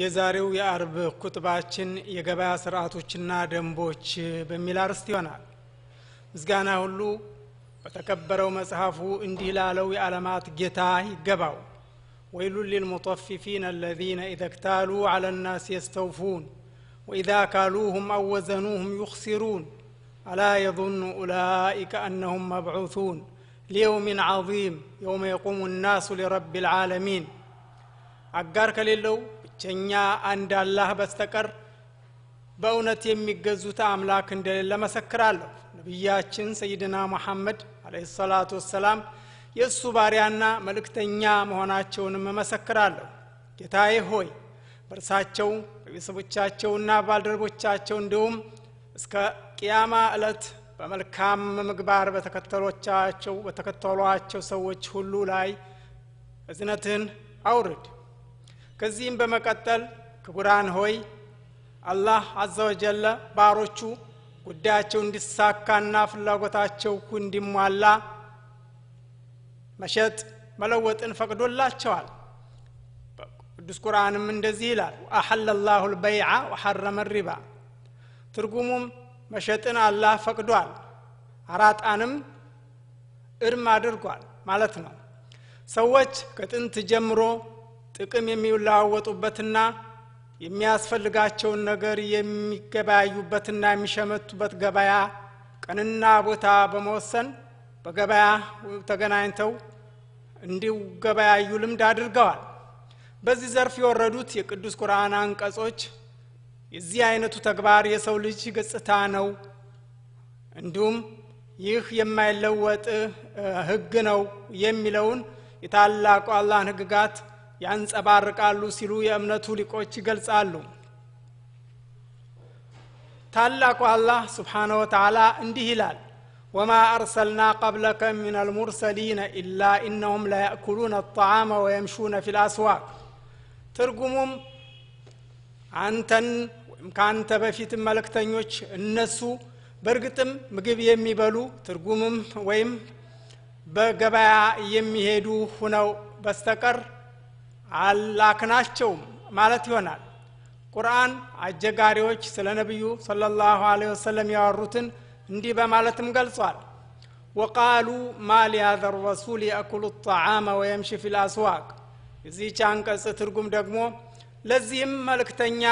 የዛሬው የአርብ ቁጥባችን የገበያ ስርዓቶችና ደንቦች በሚል አርስት ይሆናል ምስጋና ሁሉ በተከበረው መጽሐፉ እንዲህ ላለው የዓለማት ጌታ ይገባው ወይሉ ሊልሙጠፊፊን አለዚነ ኢዘ ክታሉ አለ ናስ የስተውፉን ወኢዛ ካሉሁም አወዘኑሁም ዩክሲሩን አላ የظኑ ኡላኢከ አነሁም መብዑቱን ሊየውም ዓظም የውመ የቁሙ ናሱ ሊረብ ልዓለሚን አጋር ከሌለው ብቸኛ አንድ አላህ በስተቀር በእውነት የሚገዙት አምላክ እንደሌለ መሰክራለሁ ነቢያችን ሰይድና መሐመድ አለ ሰላቱ ወሰላም የእሱ ባሪያና መልእክተኛ መሆናቸውንም መሰክራለሁ ጌታዬ ሆይ በእርሳቸው በቤተሰቦቻቸውና ባልደረቦቻቸው እንዲሁም እስከ ቅያማ ዕለት በመልካም ምግባር በተከተሏቸው በተከተሏቸው ሰዎች ሁሉ ላይ እዝነትህን አውርድ ከዚህም በመቀጠል ክቡራን ሆይ አላህ አዘወጀለ ባሮቹ ጉዳያቸው እንዲሳካና ፍላጎታቸው እንዲሟላ መሸጥ መለወጥን ፈቅዶላቸዋል ቅዱስ ቁርአንም እንደዚህ ይላል አሐለ ላሁ ልበይዓ ወሐረመ ሪባ ትርጉሙም መሸጥን አላህ ፈቅዷል አራጣንም እርም አድርጓል ማለት ነው ሰዎች ከጥንት ጀምሮ ጥቅም የሚለዋወጡበትና የሚያስፈልጋቸውን ነገር የሚገበያዩበትና የሚሸመቱበት ገበያ ቀንና ቦታ በመወሰን በገበያ ተገናኝተው እንዲገበያዩ ልምድ አድርገዋል። በዚህ ዘርፍ የወረዱት የቅዱስ ቁርአን አንቀጾች የዚህ አይነቱ ተግባር የሰው ልጅ ገጽታ ነው፣ እንዲሁም ይህ የማይለወጥ ህግ ነው የሚለውን የታላቁ አላህን ህግጋት ያንጸባርቃሉ ሲሉ የእምነቱ ሊቆች ይገልጻሉ ታላቁ አላህ ስብሓነ ወተላ እንዲህ ይላል ወማ አርሰልና ቀብለከ ምን አልሙርሰሊነ ኢላ ኢነሁም ለያእኩሉነ ጣዓመ ወየምሹነ ፊ ልአስዋቅ ትርጉሙም አንተን ወይም ከአንተ በፊትም መልእክተኞች እነሱ በእርግጥም ምግብ የሚበሉ ትርጉምም ወይም በገበያ የሚሄዱ ሁነው በስተቀር አላክናቸውም ማለት ይሆናል ቁርአን አጀጋሪዎች ስለ ነቢዩ صለ ላሁ ወሰለም ያወሩትን እንዲህ በማለትም ገልጿል ወቃሉ ማ ሊያዘ ረሱል የእኩሉ ጣዓመ ወየምሽ ፊ ልአስዋቅ እዚህ ቻንቀጽ ትርጉም ደግሞ ለዚህም መልእክተኛ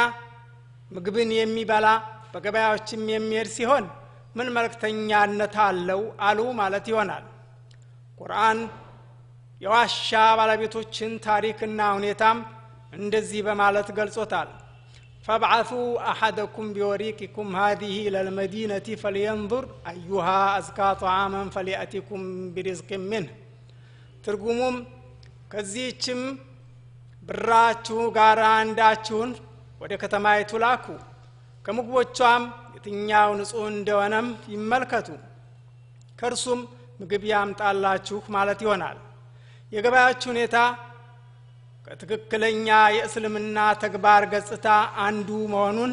ምግብን የሚበላ በገበያዎችም የሚሄድ ሲሆን ምን መልእክተኛነት አለው አሉ ማለት ይሆናል ቁርአን የዋሻ ባለቤቶችን ታሪክና ሁኔታም እንደዚህ በማለት ገልጾታል ፈብዓቱ አሐደኩም ቢወሪቅኩም ሃዲህ ለልመዲነቲ ፈልየንظር አዩሃ አዝካ ጠዓመን ፈሊአቲኩም ብሪዝቅ ምንህ ትርጉሙም ከዚህችም ብራችሁ ጋር አንዳችሁን ወደ ከተማይቱ ላኩ ከምግቦቿም የትኛው ንጹህ እንደሆነም ይመልከቱ ከእርሱም ምግብ ያምጣላችሁ ማለት ይሆናል የገበያዎች ሁኔታ ከትክክለኛ የእስልምና ተግባር ገጽታ አንዱ መሆኑን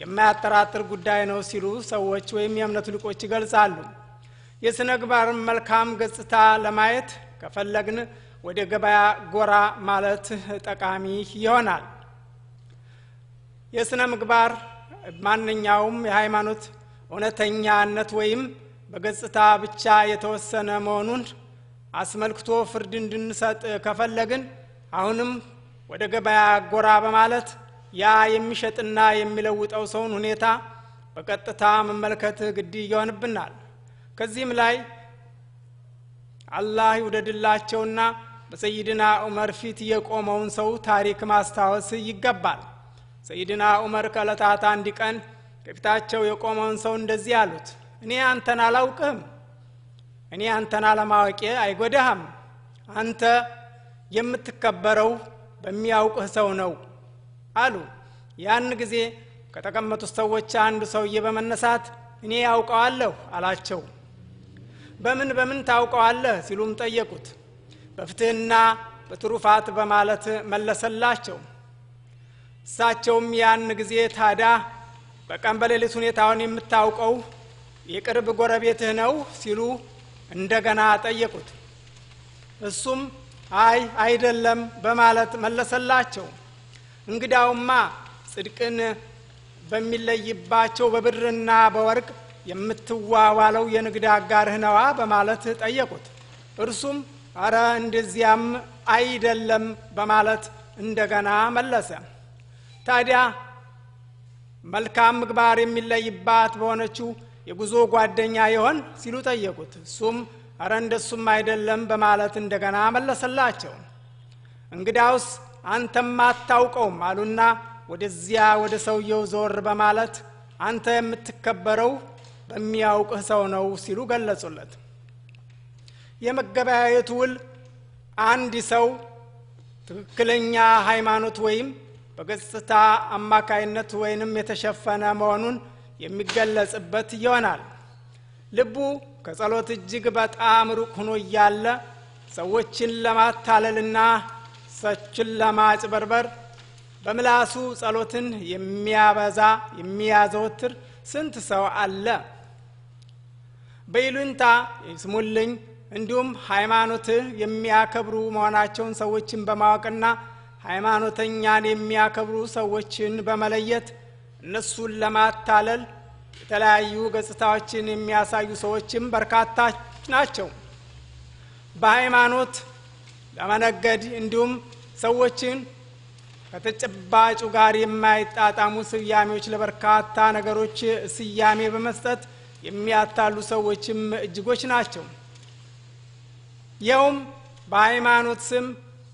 የማያጠራጥር ጉዳይ ነው ሲሉ ሰዎች ወይም የእምነት ልቆች ይገልጻሉ። የሥነ ግባርን መልካም ገጽታ ለማየት ከፈለግን ወደ ገበያ ጎራ ማለት ጠቃሚ ይሆናል። የሥነ ምግባር ማንኛውም የሃይማኖት እውነተኛነት ወይም በገጽታ ብቻ የተወሰነ መሆኑን አስመልክቶ ፍርድ እንድንሰጥ ከፈለግን አሁንም ወደ ገበያ ጎራ በማለት ያ የሚሸጥና የሚለውጠው ሰውን ሁኔታ በቀጥታ መመልከት ግድ ይሆንብናል ከዚህም ላይ አላህ ይውደድላቸውና በሰይድና ዑመር ፊት የቆመውን ሰው ታሪክ ማስታወስ ይገባል ሰይድና ዑመር ከለታታ አንድ ቀን ከፊታቸው የቆመውን ሰው እንደዚህ አሉት እኔ አንተን አላውቅህም እኔ አንተን አለማወቄ አይጎዳህም አንተ የምትከበረው በሚያውቅህ ሰው ነው አሉ ያን ጊዜ ከተቀመጡት ሰዎች አንዱ ሰውዬ በመነሳት እኔ ያውቀዋለሁ አላቸው በምን በምን ታውቀዋለህ ሲሉም ጠየቁት በፍትህና በትሩፋት በማለት መለሰላቸው እሳቸውም ያን ጊዜ ታዳ በቀን በሌሊት ሁኔታውን የምታውቀው የቅርብ ጎረቤትህ ነው ሲሉ እንደገና ጠየቁት እሱም አይ አይደለም በማለት መለሰላቸው እንግዳውማ ጽድቅን በሚለይባቸው በብርና በወርቅ የምትዋዋለው የንግድ አጋርህ ነዋ በማለት ጠየቁት እርሱም አረ እንደዚያም አይደለም በማለት እንደገና መለሰ ታዲያ መልካም ምግባር የሚለይባት በሆነችው የጉዞ ጓደኛ ይሆን ሲሉ ጠየቁት እሱም አረ እንደሱም አይደለም በማለት እንደገና መለሰላቸው እንግዳውስ አንተም አታውቀውም አሉና ወደዚያ ወደ ሰውየው ዞር በማለት አንተ የምትከበረው በሚያውቅህ ሰው ነው ሲሉ ገለጹለት የመገበያየት ውል አንድ ሰው ትክክለኛ ሃይማኖት ወይም በገጽታ አማካይነት ወይንም የተሸፈነ መሆኑን የሚገለጽበት ይሆናል። ልቡ ከጸሎት እጅግ በጣም ሩቅ ሆኖ እያለ ሰዎችን ለማታለልና ሰችን ለማጭበርበር በምላሱ ጸሎትን የሚያበዛ የሚያዘወትር ስንት ሰው አለ? በይሉንታ ይስሙልኝ እንዲሁም ሃይማኖት የሚያከብሩ መሆናቸውን ሰዎችን በማወቅና ሃይማኖተኛን የሚያከብሩ ሰዎችን በመለየት እነሱን ለማታለል የተለያዩ ገጽታዎችን የሚያሳዩ ሰዎችም በርካታ ናቸው። በሃይማኖት ለመነገድ እንዲሁም ሰዎችን ከተጨባጩ ጋር የማይጣጣሙ ስያሜዎች ለበርካታ ነገሮች ስያሜ በመስጠት የሚያታሉ ሰዎችም እጅጎች ናቸው። ይኸውም በሃይማኖት ስም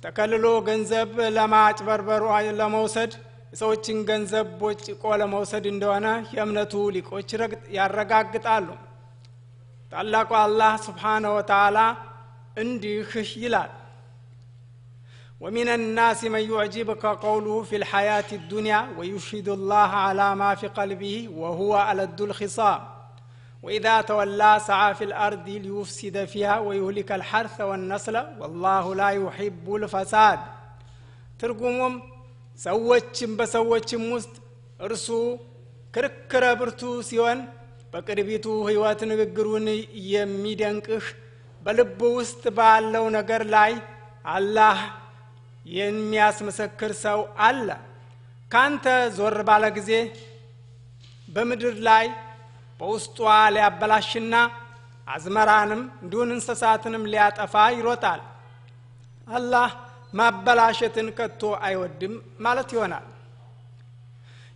ተከልሎ ገንዘብ ለማጭበርበሩ ለመውሰድ የሰዎችን ገንዘብ ቦጭቆ ለመውሰድ እንደሆነ የእምነቱ ሊቆች ያረጋግጣሉ ታላቁ አላህ ስብሓነ ወተላ እንዲህ ይላል ومن الناس من يعجبك قوله في الحياة الدنيا ويشهد الله على ما في قلبه وهو ألد الخصام وإذا تولى سعى في الأرض ليفسد فيها ويهلك الحرث والنسل والله لا يحب الفساد ترجمهم ሰዎችም በሰዎችም ውስጥ እርሱ ክርክረ ብርቱ ሲሆን በቅርቢቱ ህይወት ንግግሩን የሚደንቅህ በልብ ውስጥ ባለው ነገር ላይ አላህ የሚያስመሰክር ሰው አለ ካንተ ዞር ባለ ጊዜ በምድር ላይ በውስጧ ሊያበላሽና አዝመራንም እንዲሁን እንስሳትንም ሊያጠፋ ይሮጣል አላህ ማበላሸትን ከቶ አይወድም ማለት ይሆናል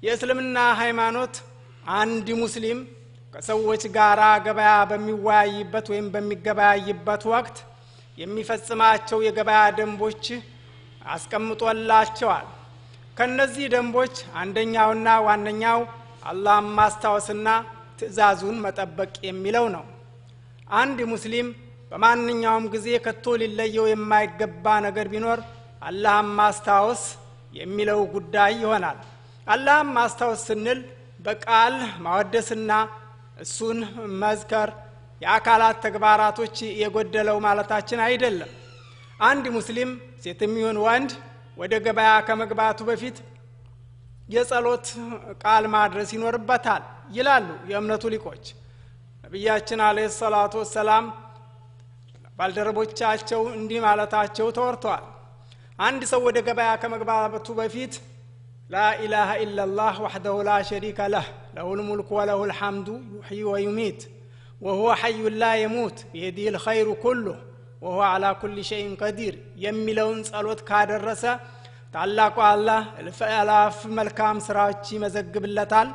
የእስልምና ሃይማኖት አንድ ሙስሊም ከሰዎች ጋር ገበያ በሚወያይበት ወይም በሚገበያይበት ወቅት የሚፈጽማቸው የገበያ ደንቦች አስቀምጦላቸዋል ከነዚህ ደንቦች አንደኛውና ዋነኛው አላህን ማስታወስና ትእዛዙን መጠበቅ የሚለው ነው አንድ ሙስሊም በማንኛውም ጊዜ ከቶ ሊለየው የማይገባ ነገር ቢኖር አላህም ማስታወስ የሚለው ጉዳይ ይሆናል። አላህም ማስታወስ ስንል በቃል ማወደስና እሱን መዝከር የአካላት ተግባራቶች የጎደለው ማለታችን አይደለም። አንድ ሙስሊም ሴትም ይሁን ወንድ ወደ ገበያ ከመግባቱ በፊት የጸሎት ቃል ማድረስ ይኖርበታል ይላሉ የእምነቱ ሊቆች። ነቢያችን አለ ሰላቱ ወሰላም ባልደረቦቻቸው እንዲህ ማለታቸው ተወርተዋል አንድ ሰው ወደ ገበያ ከመግባቱ በፊት ላኢላሃ ኢላላህ ወሕደሁ ላ ሸሪከ ለህ ለሁ ልሙልክ ወለሁ ልሐምዱ ዩሕይ ወዩሚት ወሁወ ሐዩ ላ የሙት ብየዲህ ልኸይሩ ኩሉህ ወሁ ዓላ ኩል ሸይን ቀዲር የሚለውን ጸሎት ካደረሰ ታላቁ አላህ እልፍ አላፍ መልካም ስራዎች ይመዘግብለታል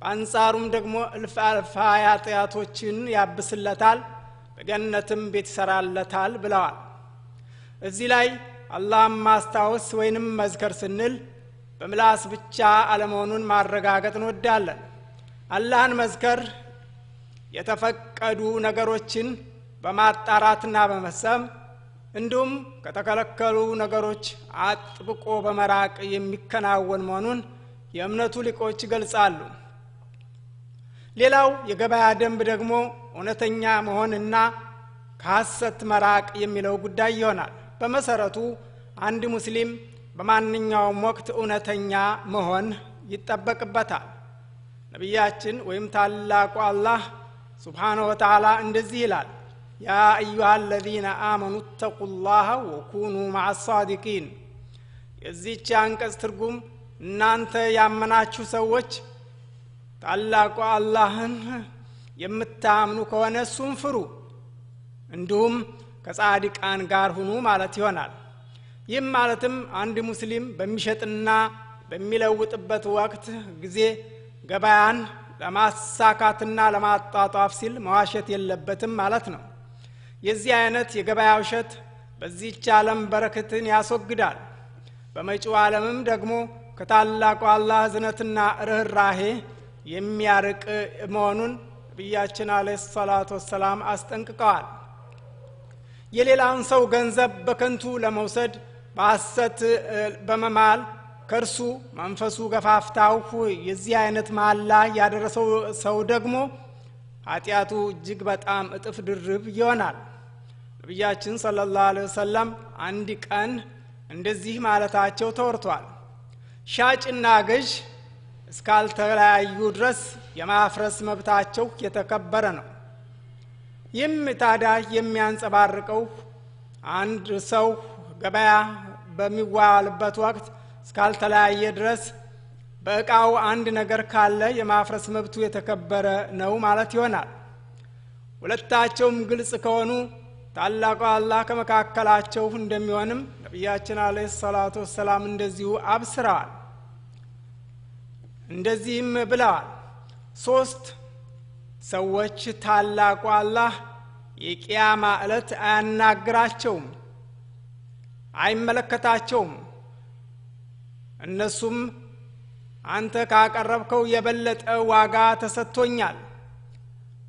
በአንጻሩም ደግሞ እልፍ አልፍ ኃጢአቶችን ያብስለታል በገነትም ቤት ይሰራለታል ብለዋል እዚህ ላይ አላህም ማስታወስ ወይንም መዝከር ስንል በምላስ ብቻ አለመሆኑን ማረጋገጥ እንወዳለን አላህን መዝከር የተፈቀዱ ነገሮችን በማጣራትና በመሰም እንዲሁም ከተከለከሉ ነገሮች አጥብቆ በመራቅ የሚከናወን መሆኑን የእምነቱ ሊቆች ይገልጻሉ ሌላው የገበያ ደንብ ደግሞ እውነተኛ መሆንና ከሐሰት መራቅ የሚለው ጉዳይ ይሆናል። በመሰረቱ አንድ ሙስሊም በማንኛውም ወቅት እውነተኛ መሆን ይጠበቅበታል። ነቢያችን ወይም ታላቁ አላህ ስብሓነ ወተዓላ እንደዚህ ይላል፣ ያ አዩሃ አለዚነ አመኑ ተቁላህ ወኩኑ ማዓ ሳዲቂን። የዚች አንቀጽ ትርጉም እናንተ ያመናችሁ ሰዎች ታላቁ አላህን የምታምኑ ከሆነ እሱን ፍሩ እንዲሁም ከጻድቃን ጋር ሁኑ ማለት ይሆናል ይህም ማለትም አንድ ሙስሊም በሚሸጥና በሚለውጥበት ወቅት ጊዜ ገበያን ለማሳካትና ለማጣጧፍ ሲል መዋሸት የለበትም ማለት ነው የዚህ አይነት የገበያ ውሸት በዚች ዓለም በረከትን ያስወግዳል በመጪው ዓለምም ደግሞ ከታላቁ አላህ ዝነትና ርኅራሄ የሚያርቅ መሆኑን ብያችን አለ ሰላት ወሰላም አስጠንቅቀዋል የሌላውን ሰው ገንዘብ በከንቱ ለመውሰድ በሐሰት በመማል ከእርሱ መንፈሱ ገፋፍታው የዚህ አይነት ማላ ያደረሰው ሰው ደግሞ ኃጢአቱ እጅግ በጣም እጥፍ ድርብ ይሆናል ነቢያችን ስለ ላሁ ወሰለም አንድ ቀን እንደዚህ ማለታቸው ተወርቷል ሻጭና ገዥ እስካልተለያዩ ድረስ የማፍረስ መብታቸው የተከበረ ነው። ይህም ታዲያ የሚያንጸባርቀው አንድ ሰው ገበያ በሚዋልበት ወቅት እስካልተለያየ ድረስ በእቃው አንድ ነገር ካለ የማፍረስ መብቱ የተከበረ ነው ማለት ይሆናል። ሁለታቸውም ግልጽ ከሆኑ ታላቁ አላህ ከመካከላቸው እንደሚሆንም ነቢያችን አለህ ሰላቱ ወሰላም እንደዚሁ አብስረዋል። እንደዚህም ብለዋል ሶስት ሰዎች ታላቁ አላህ የቅያማ ዕለት አያናግራቸውም አይመለከታቸውም እነሱም አንተ ካቀረብከው የበለጠ ዋጋ ተሰጥቶኛል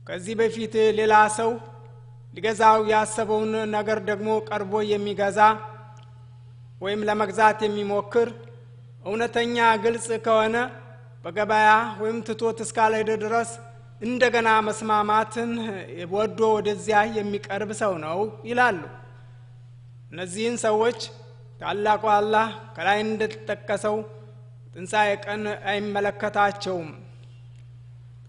ከዚህ በፊት ሌላ ሰው ሊገዛው ያሰበውን ነገር ደግሞ ቀርቦ የሚገዛ ወይም ለመግዛት የሚሞክር እውነተኛ ግልጽ ከሆነ በገበያ ወይም ትቶት እስካልሄደ ድረስ እንደገና መስማማትን ወዶ ወደዚያ የሚቀርብ ሰው ነው ይላሉ እነዚህን ሰዎች ታላቁ አላህ ከላይ እንደተጠቀሰው ትንሣኤ ቀን አይመለከታቸውም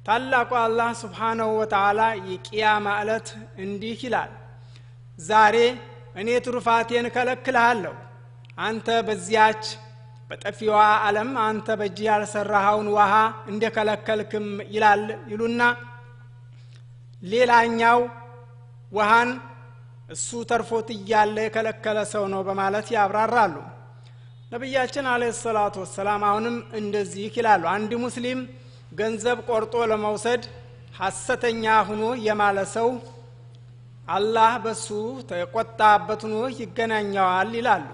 ታላቁ አላህ ስብሓነሁ ወተዓላ የቅያ ማለት እንዲህ ይላል ዛሬ እኔ ትሩፋቴን ከለክልሃለሁ አንተ በዚያች በጠፊዋ ዓለም አንተ በእጅ ያልሰራኸውን ውሃ እንደ ከለከልክም ይላል ይሉና ሌላኛው ውሃን እሱ ተርፎት እያለ የከለከለ ሰው ነው በማለት ያብራራሉ ነቢያችን አለ ሰላቱ ወሰላም አሁንም እንደዚህ ይላሉ አንድ ሙስሊም ገንዘብ ቆርጦ ለመውሰድ ሐሰተኛ ሁኖ የማለ ሰው አላህ በሱ ተቆጣበት ሁኖ ይገናኘዋል ይላሉ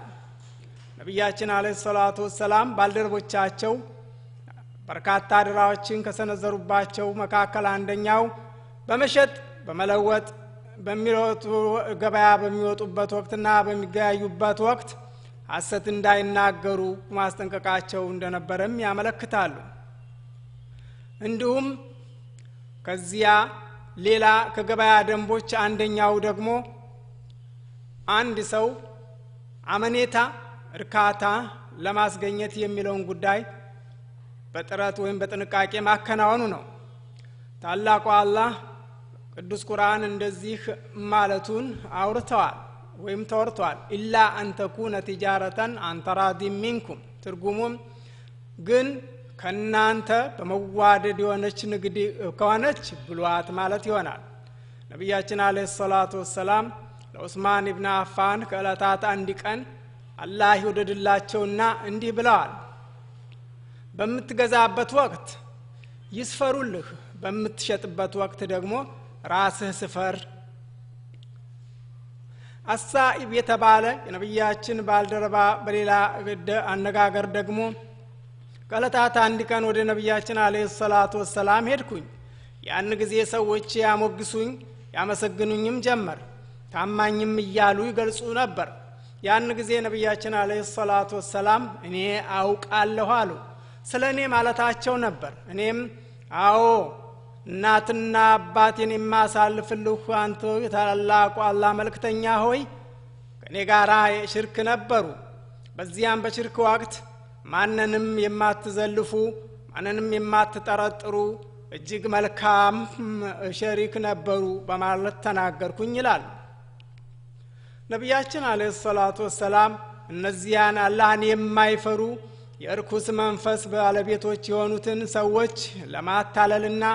ነቢያችን አለ ሰላቱ ወሰላም ባልደረቦቻቸው በርካታ ድራዎችን ከሰነዘሩባቸው መካከል አንደኛው በመሸጥ በመለወጥ በሚወጡ ገበያ በሚወጡበት ወቅትና በሚገያዩበት ወቅት ሀሰት እንዳይናገሩ ማስጠንቀቃቸው እንደነበረም ያመለክታሉ እንዲሁም ከዚያ ሌላ ከገበያ ደንቦች አንደኛው ደግሞ አንድ ሰው አመኔታ እርካታ ለማስገኘት የሚለውን ጉዳይ በጥረት ወይም በጥንቃቄ ማከናወኑ ነው ታላቁ አላህ ቅዱስ ቁርአን እንደዚህ ማለቱን አውርተዋል ወይም ተወርተዋል ኢላ አንተኩነ ቲጃረተን አንተራዲ ሚንኩም ትርጉሙም ግን ከእናንተ በመዋደድ የሆነች ንግድ ከሆነች ብሏት ማለት ይሆናል ነቢያችን አለ ሰላቱ ወሰላም ለዑስማን ብን አፋን ከእለታት አንድ ቀን አላህ ይወደድላቸውና እንዲህ ብለዋል በምትገዛበት ወቅት ይስፈሩልህ በምትሸጥበት ወቅት ደግሞ ራስህ ስፈር አሳኢብ የተባለ የነቢያችን ባልደረባ በሌላ አነጋገር ደግሞ ከዕለታት አንድ ቀን ወደ ነቢያችን አለ ሰላቱ ወሰላም ሄድኩኝ ያን ጊዜ ሰዎች ያሞግሱኝ ያመሰግኑኝም ጀመር ታማኝም እያሉ ይገልጹ ነበር ያን ጊዜ ነቢያችን አለ ሰላቱ ወሰላም እኔ አውቃለሁ አሉ ስለ እኔ ማለታቸው ነበር እኔም አዎ እናትና አባቴን የማሳልፍልሁ አንተ የታላቁ አላ መልክተኛ ሆይ ከእኔ ጋር ሽርክ ነበሩ በዚያም በሽርክ ወቅት ማንንም የማትዘልፉ ማንንም የማትጠረጥሩ እጅግ መልካም ሸሪክ ነበሩ በማለት ተናገርኩኝ ይላል ነቢያችን አለ ሰላቱ ወሰላም እነዚያን አላህን የማይፈሩ የእርኩስ መንፈስ ባለቤቶች የሆኑትን ሰዎች ለማታለልና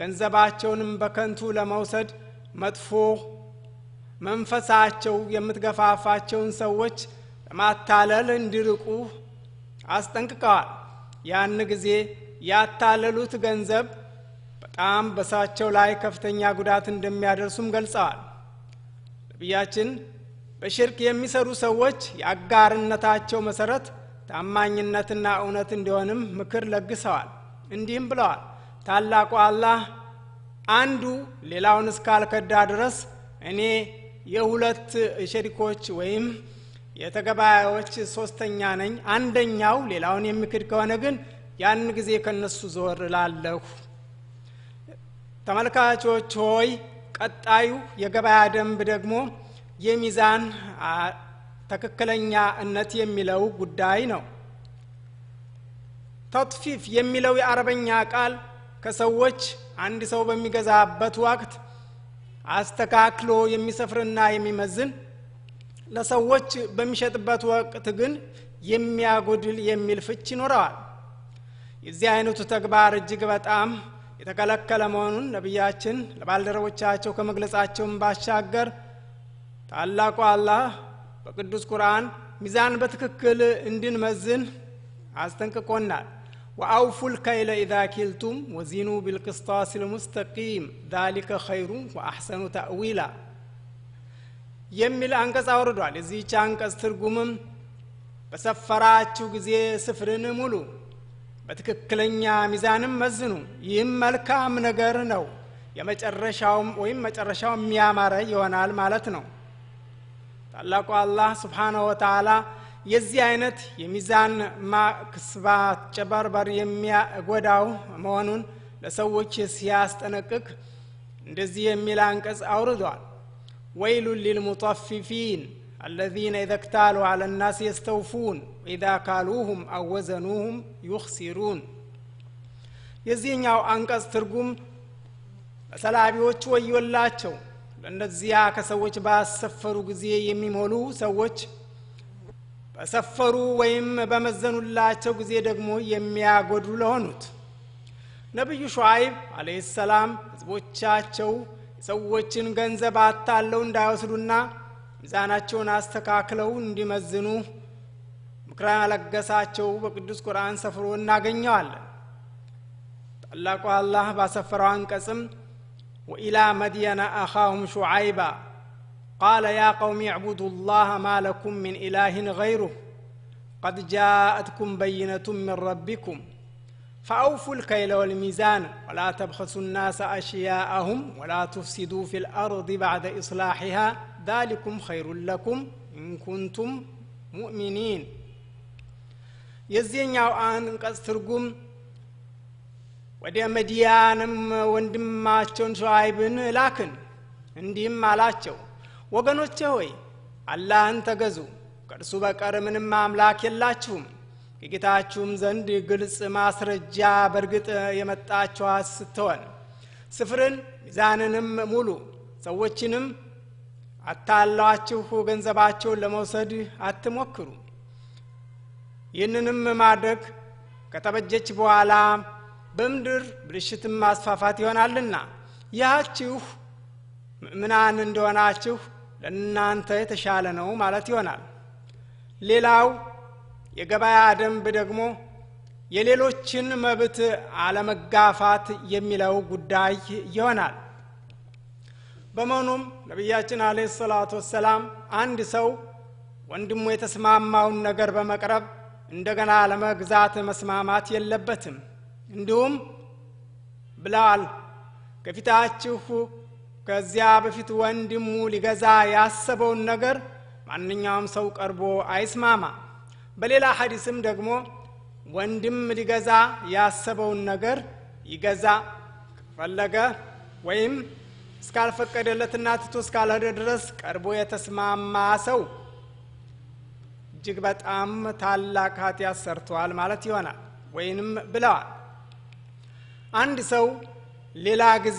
ገንዘባቸውንም በከንቱ ለመውሰድ መጥፎ መንፈሳቸው የምትገፋፋቸውን ሰዎች ለማታለል እንዲርቁ አስጠንቅቀዋል። ያን ጊዜ ያታለሉት ገንዘብ በጣም በሳቸው ላይ ከፍተኛ ጉዳት እንደሚያደርሱም ገልጸዋል። ነቢያችን በሽርክ የሚሰሩ ሰዎች የአጋርነታቸው መሰረት ታማኝነትና እውነት እንዲሆንም ምክር ለግሰዋል እንዲህም ብለዋል ታላቁ አላህ አንዱ ሌላውን እስካልከዳ ድረስ እኔ የሁለት ሸሪኮች ወይም የተገባያዎች ሶስተኛ ነኝ አንደኛው ሌላውን የሚክድ ከሆነ ግን ያን ጊዜ ከነሱ ዞር ላለሁ ተመልካቾች ሆይ ቀጣዩ የገበያ ደንብ ደግሞ የሚዛን ትክክለኛነት የሚለው ጉዳይ ነው ተጥፊፍ የሚለው የአረበኛ ቃል ከሰዎች አንድ ሰው በሚገዛበት ወቅት አስተካክሎ የሚሰፍርና የሚመዝን ለሰዎች በሚሸጥበት ወቅት ግን የሚያጎድል የሚል ፍች ይኖረዋል የዚህ አይነቱ ተግባር እጅግ በጣም የተከለከለ መሆኑን ነቢያችን ለባልደረቦቻቸው ከመግለጻቸውን ባሻገር ታላቁ አላህ በቅዱስ ቁርአን ሚዛን በትክክል እንድንመዝን አስጠንቅቆናል ወአውፉ ልከይለ ኢዛ ኪልቱም ወዚኑ ቢልቅስጣስ ልሙስተቂም ዛሊከ ኸይሩ ወአሕሰኑ ተእዊላ የሚል አንቀጽ አውርዷል የዚህች አንቀጽ ትርጉምም በሰፈራችሁ ጊዜ ስፍርን ሙሉ በትክክለኛ ሚዛንም መዝኑ ይህም መልካም ነገር ነው የመጨረሻውም ወይም መጨረሻው የሚያማረ ይሆናል ማለት ነው ታላቁ አላህ ስብሓነሁ ወተዓላ የዚህ አይነት የሚዛን ማክስባት ጨባርባር የሚያጎዳው መሆኑን ለሰዎች ሲያስጠነቅቅ እንደዚህ የሚል አንቀጽ አውርዷል ወይሉ ሊልሙጠፊፊን الذين إذا اكتالوا على الناس يستوفون وإذا كالوهم أو وزنوهم يخسرون የዚህኛው አንቀጽ ትርጉም ተሰላቢዎች ወዮላቸው እነዚያ ከሰዎች ባሰፈሩ ጊዜ የሚሞሉ ሰዎች በሰፈሩ ወይም በመዘኑላቸው ጊዜ ደግሞ የሚያጎዱ ለሆኑት ነቢዩ ሸዓይብ አለህ ሰላም ህዝቦቻቸው ሰዎችን ገንዘብ አታለው እንዳይወስዱና ሚዛናቸውን አስተካክለው እንዲመዝኑ ምክረ አለገሳቸው በቅዱስ ቁርአን ሰፍሮ እናገኘዋለን ታላቁ አላህ ባሰፈረው አንቀጽም والى مدين اخاهم شعيبا قال يا قوم اعبدوا الله ما لكم من اله غيره قد جاءتكم بينه من ربكم فاوفوا الكيل والميزان ولا تبخسوا الناس اشياءهم ولا تفسدوا في الارض بعد اصلاحها ذلكم خير لكم ان كنتم ሙእሚኒን የዚህኛው አንቀጽ ትርጉም ወደ መዲያንም ወንድማቸውን ሸዋይብን ላክን እንዲህም አላቸው ወገኖቼ ሆይ አላህን ተገዙ ከእርሱ በቀር ምንም አምላክ የላችሁም የጌታችሁም ዘንድ ግልጽ ማስረጃ በእርግጥ የመጣችኋ ስትሆን ስፍርን ሚዛንንም ሙሉ ሰዎችንም አታላችሁ ገንዘባቸውን ለመውሰድ አትሞክሩ ይህንንም ማድረግ ከተበጀች በኋላ በምድር ብልሽትም ማስፋፋት ይሆናልና ያችሁ ምእምናን እንደሆናችሁ ለእናንተ የተሻለ ነው ማለት ይሆናል ሌላው የገበያ ደንብ ደግሞ የሌሎችን መብት አለመጋፋት የሚለው ጉዳይ ይሆናል በመሆኑም ነቢያችን አለ ሰላቱ ወሰላም አንድ ሰው ወንድሙ የተስማማውን ነገር በመቅረብ እንደገና ለመግዛት መስማማት የለበትም እንዲሁም ብለዋል ከፊታችሁ ከዚያ በፊት ወንድሙ ሊገዛ ያሰበውን ነገር ማንኛውም ሰው ቀርቦ አይስማማ በሌላ ሀዲስም ደግሞ ወንድም ሊገዛ ያሰበውን ነገር ይገዛ ፈለገ ወይም እስካልፈቀደለትና ትቶ እስካልሄደ ድረስ ቀርቦ የተስማማ ሰው እጅግ በጣም ታላቅ ኃጢአት ሰርተዋል ማለት ይሆናል ወይንም ብለዋል አንድ ሰው ሌላ ጊዜ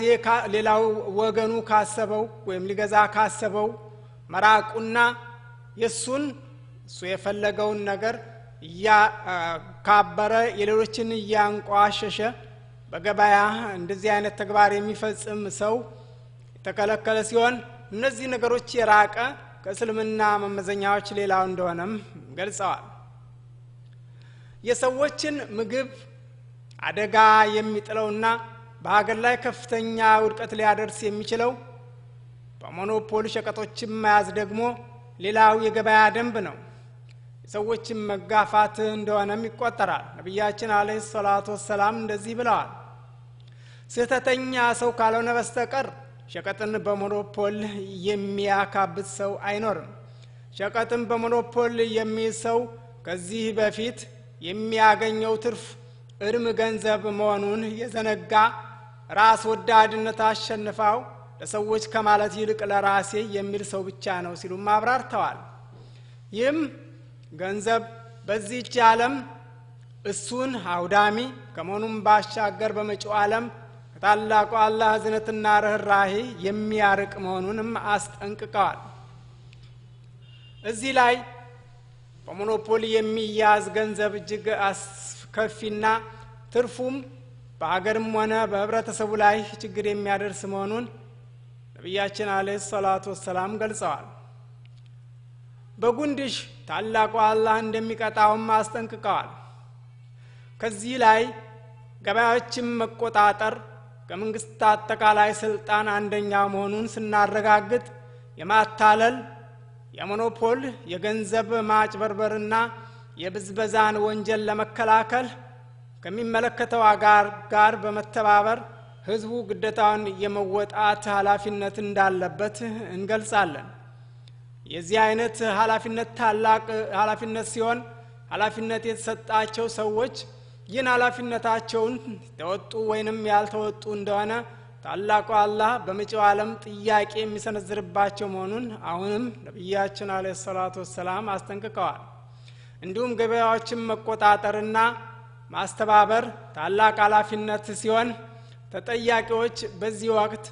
ሌላው ወገኑ ካሰበው ወይም ሊገዛ ካሰበው መራቁና የእሱን እሱ የፈለገውን ነገር እያካበረ የሌሎችን እያንቋሸሸ በገበያ እንደዚህ አይነት ተግባር የሚፈጽም ሰው የተከለከለ ሲሆን እነዚህ ነገሮች የራቀ ከእስልምና መመዘኛዎች ሌላው እንደሆነም ገልጸዋል። የሰዎችን ምግብ አደጋ የሚጥለውና በሀገር ላይ ከፍተኛ ውድቀት ሊያደርስ የሚችለው በሞኖፖል ሸቀጦችን መያዝ ደግሞ ሌላው የገበያ ደንብ ነው። የሰዎችን መጋፋት እንደሆነም ይቆጠራል። ነቢያችን አለ ሰላቱ ወሰላም እንደዚህ ብለዋል። ስህተተኛ ሰው ካልሆነ በስተቀር ሸቀጥን በሞኖፖል የሚያካብት ሰው አይኖርም። ሸቀጥን በሞኖፖል የሚይዝ ሰው ከዚህ በፊት የሚያገኘው ትርፍ እርም ገንዘብ መሆኑን የዘነጋ ራስ ወዳድነት አሸንፋው ለሰዎች ከማለት ይልቅ ለራሴ የሚል ሰው ብቻ ነው ሲሉም አብራርተዋል። ይህም ገንዘብ በዚህች ዓለም እሱን አውዳሚ ከመሆኑም ባሻገር በመጪው ዓለም ከታላቁ አላህ ዝነትና ርኅራሄ የሚያርቅ መሆኑንም አስጠንቅቀዋል። እዚህ ላይ በሞኖፖሊ የሚያዝ ገንዘብ እጅግ ከፊና ትርፉም በአገርም ሆነ በህብረተሰቡ ላይ ችግር የሚያደርስ መሆኑን ነቢያችን አለ ሰላቱ ወሰላም ገልጸዋል በጉንድሽ ታላቁ አላህ እንደሚቀጣውም አስጠንቅቀዋል ከዚህ ላይ ገበያዎችን መቆጣጠር ከመንግስት አጠቃላይ ስልጣን አንደኛ መሆኑን ስናረጋግጥ የማታለል የሞኖፖል የገንዘብ ማጭበርበርና የብዝበዛን ወንጀል ለመከላከል ከሚመለከተው አጋር ጋር በመተባበር ህዝቡ ግደታውን የመወጣት ኃላፊነት እንዳለበት እንገልጻለን። የዚህ አይነት ኃላፊነት ታላቅ ኃላፊነት ሲሆን ኃላፊነት የተሰጣቸው ሰዎች ይህን ኃላፊነታቸውን ተወጡ ወይንም ያልተወጡ እንደሆነ ታላቁ አላህ በመጪው ዓለም ጥያቄ የሚሰነዝርባቸው መሆኑን አሁንም ነቢያችን አለ ሰላቱ ወሰላም አስጠንቅቀዋል። እንዲሁም ገበያዎችን መቆጣጠርና ማስተባበር ታላቅ ኃላፊነት ሲሆን ተጠያቂዎች በዚህ ወቅት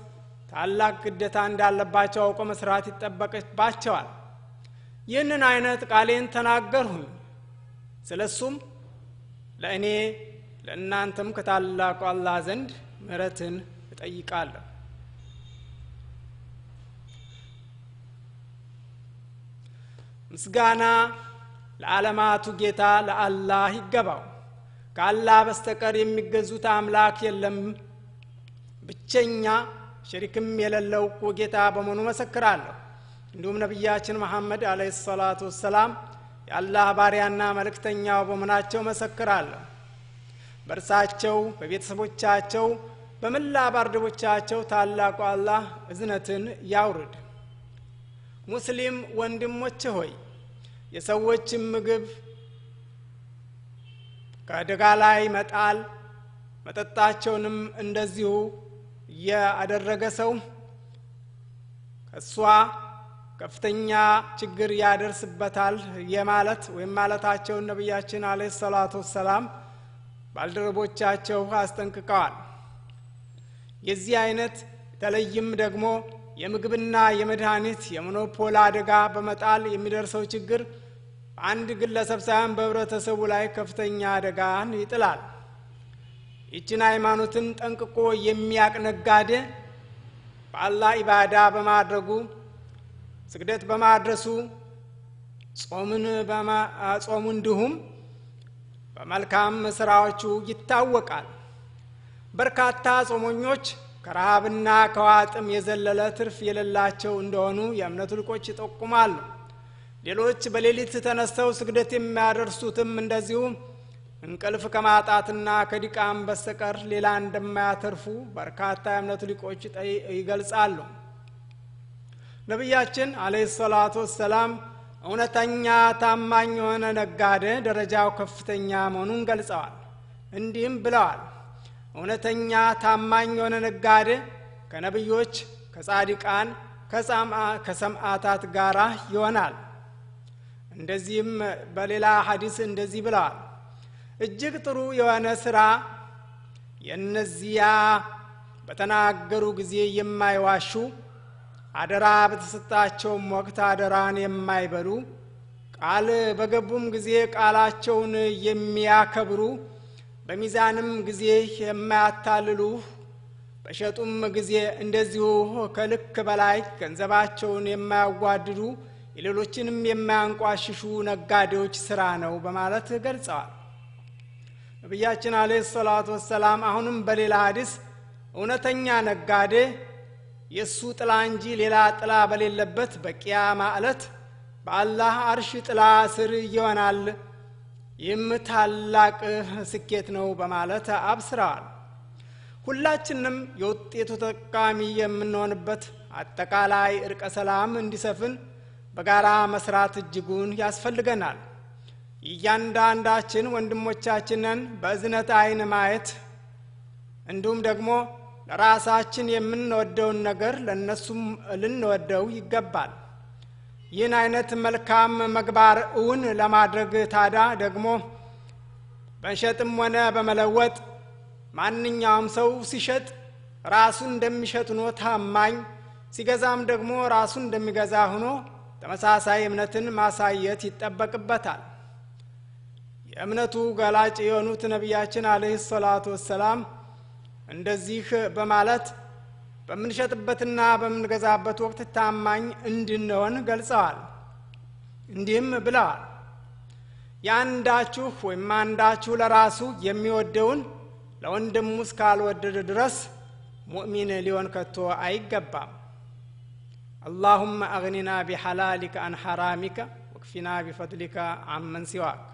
ታላቅ ግደታ እንዳለባቸው አውቆ መስራት ይጠበቅባቸዋል። ይህንን አይነት ቃሌን ተናገርሁኝ። ስለሱም ለእኔ ለእናንተም ከታላቁ አላህ ዘንድ ምረትን እጠይቃለሁ። ምስጋና ለዓለማቱ ጌታ ለአላህ ይገባው ከአላህ በስተቀር የሚገዙት አምላክ የለም ብቸኛ ሽሪክም የሌለው እኮ ጌታ በመሆኑ መሰክራለሁ እንዲሁም ነቢያችን መሐመድ አለ ሰላቱ ወሰላም የአላህ ባሪያና መልእክተኛው በመሆናቸው መሰክራለሁ በእርሳቸው በቤተሰቦቻቸው በመላ ባርደቦቻቸው ታላቁ አላህ እዝነትን ያውርድ ሙስሊም ወንድሞች ሆይ የሰዎችን ምግብ ከአደጋ ላይ መጣል፣ መጠጣቸውንም እንደዚሁ እያደረገ ሰው ከእሷ ከፍተኛ ችግር ያደርስበታል የማለት ወይም ማለታቸውን ነቢያችን አለ ሰላቱ ወሰላም ባልደረቦቻቸው አስጠንቅቀዋል። የዚህ አይነት በተለይም ደግሞ የምግብና የመድኃኒት የሞኖፖል አደጋ በመጣል የሚደርሰው ችግር በአንድ ግለሰብ ሳይሆን በህብረተሰቡ ላይ ከፍተኛ አደጋን ይጥላል። ይችን ሃይማኖትን ጠንቅቆ የሚያቅ ነጋዴ በአላህ ኢባዳ በማድረጉ ስግደት በማድረሱ ጾምን ጾሙ እንዲሁም በመልካም ስራዎቹ ይታወቃል። በርካታ ጾመኞች ከረሃብና ከዋጥም የዘለለ ትርፍ የሌላቸው እንደሆኑ የእምነቱ ልቆች ይጠቁማሉ። ሌሎች በሌሊት ተነስተው ስግደት የሚያደርሱትም እንደዚሁ እንቅልፍ ከማጣትና ከድቃም በስተቀር ሌላ እንደማያተርፉ በርካታ የእምነቱ ሊቆች ይገልጻሉ ነቢያችን አለህ ሰላቱ ወሰላም እውነተኛ ታማኝ የሆነ ነጋዴ ደረጃው ከፍተኛ መሆኑን ገልጸዋል እንዲህም ብለዋል እውነተኛ ታማኝ የሆነ ነጋዴ ከነቢዮች ከጻድቃን ከሰማዕታት ጋራ ይሆናል እንደዚህም በሌላ ሀዲስ እንደዚህ ብለዋል እጅግ ጥሩ የሆነ ስራ የእነዚያ በተናገሩ ጊዜ የማይዋሹ አደራ በተሰጣቸውም ወቅት አደራን የማይበሉ ቃል በገቡም ጊዜ ቃላቸውን የሚያከብሩ በሚዛንም ጊዜ የማያታልሉ በሸጡም ጊዜ እንደዚሁ ከልክ በላይ ገንዘባቸውን የማያጓድዱ የሌሎችንም የማያንቋሽሹ ነጋዴዎች ስራ ነው በማለት ገልጸዋል። ነቢያችን አለ ሰላቱ ወሰላም አሁንም በሌላ ሀዲስ እውነተኛ ነጋዴ የእሱ ጥላ እንጂ ሌላ ጥላ በሌለበት በቅያ ማዕለት በአላህ አርሽ ጥላ ስር ይሆናል፣ ይህም ታላቅ ስኬት ነው በማለት አብስረዋል። ሁላችንም የውጤቱ ተጠቃሚ የምንሆንበት አጠቃላይ እርቀ ሰላም እንዲሰፍን በጋራ መስራት እጅጉን ያስፈልገናል። እያንዳንዳችን ወንድሞቻችንን በእዝነት አይን ማየት እንዲሁም ደግሞ ለራሳችን የምንወደውን ነገር ለእነሱም ልንወደው ይገባል። ይህን አይነት መልካም መግባር እውን ለማድረግ ታዳ ደግሞ በመሸጥም ሆነ በመለወጥ ማንኛውም ሰው ሲሸጥ ራሱን እንደሚሸጥ ሆኖ ታማኝ፣ ሲገዛም ደግሞ ራሱን እንደሚገዛ ሆኖ ተመሳሳይ እምነትን ማሳየት ይጠበቅበታል። የእምነቱ ገላጭ የሆኑት ነቢያችን አለህ ሰላቱ ወሰላም እንደዚህ በማለት በምንሸጥበትና በምንገዛበት ወቅት ታማኝ እንድንሆን ገልጸዋል። እንዲህም ብለዋል፣ የአንዳችሁ ወይም አንዳችሁ ለራሱ የሚወደውን ለወንድሙ እስካልወደደ ድረስ ሙእሚን ሊሆን ከቶ አይገባም። اللهم اغننا بحلالك عن حرامك واكفنا بفضلك عن من سواك